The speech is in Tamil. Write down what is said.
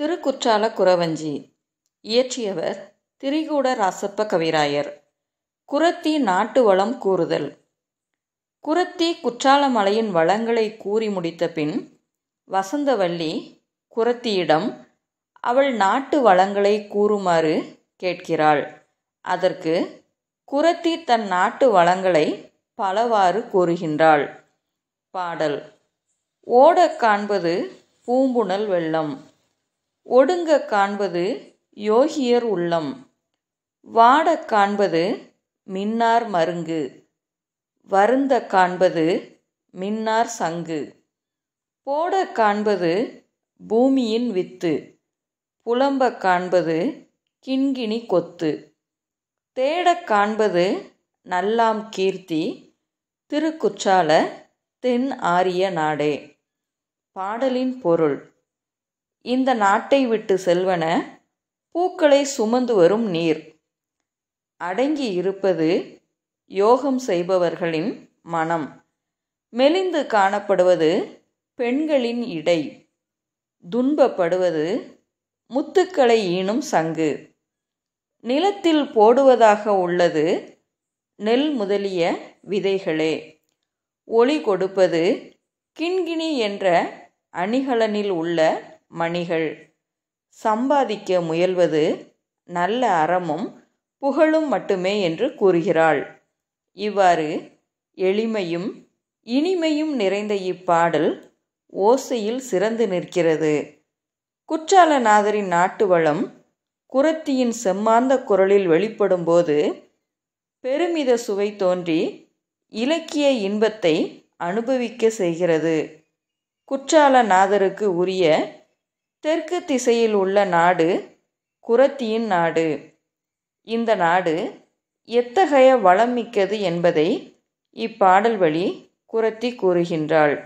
திருக்குற்றால குறவஞ்சி இயற்றியவர் திரிகூட ராசப்ப கவிராயர் குரத்தி நாட்டு வளம் கூறுதல் குரத்தி குற்றால மலையின் வளங்களை கூறி முடித்த பின் வசந்தவல்லி குரத்தியிடம் அவள் நாட்டு வளங்களை கூறுமாறு கேட்கிறாள் அதற்கு குரத்தி தன் நாட்டு வளங்களை பலவாறு கூறுகின்றாள் பாடல் ஓட காண்பது பூம்புணல் வெள்ளம் ஒடுங்க காண்பது யோகியர் உள்ளம் வாடக் காண்பது மின்னார் மருங்கு வருந்த காண்பது மின்னார் சங்கு போட காண்பது பூமியின் வித்து புலம்ப காண்பது கிண்கிணி கொத்து தேடக் காண்பது நல்லாம் கீர்த்தி திருக்குற்றால தென் ஆரிய நாடே பாடலின் பொருள் இந்த நாட்டை விட்டு செல்வன பூக்களை சுமந்து வரும் நீர் அடங்கி இருப்பது யோகம் செய்பவர்களின் மனம் மெலிந்து காணப்படுவது பெண்களின் இடை துன்பப்படுவது முத்துக்களை ஈனும் சங்கு நிலத்தில் போடுவதாக உள்ளது நெல் முதலிய விதைகளே ஒளி கொடுப்பது கிண்கிணி என்ற அணிகலனில் உள்ள மணிகள் சம்பாதிக்க முயல்வது நல்ல அறமும் புகழும் மட்டுமே என்று கூறுகிறாள் இவ்வாறு எளிமையும் இனிமையும் நிறைந்த இப்பாடல் ஓசையில் சிறந்து நிற்கிறது குற்றாலநாதரின் நாட்டு வளம் குரத்தியின் செம்மாந்த குரலில் வெளிப்படும்போது பெருமித சுவை தோன்றி இலக்கிய இன்பத்தை அனுபவிக்க செய்கிறது குற்றாலநாதருக்கு உரிய தெற்கு திசையில் உள்ள நாடு குரத்தியின் நாடு இந்த நாடு எத்தகைய வளம் மிக்கது என்பதை இப்பாடல் வழி குரத்தி கூறுகின்றாள்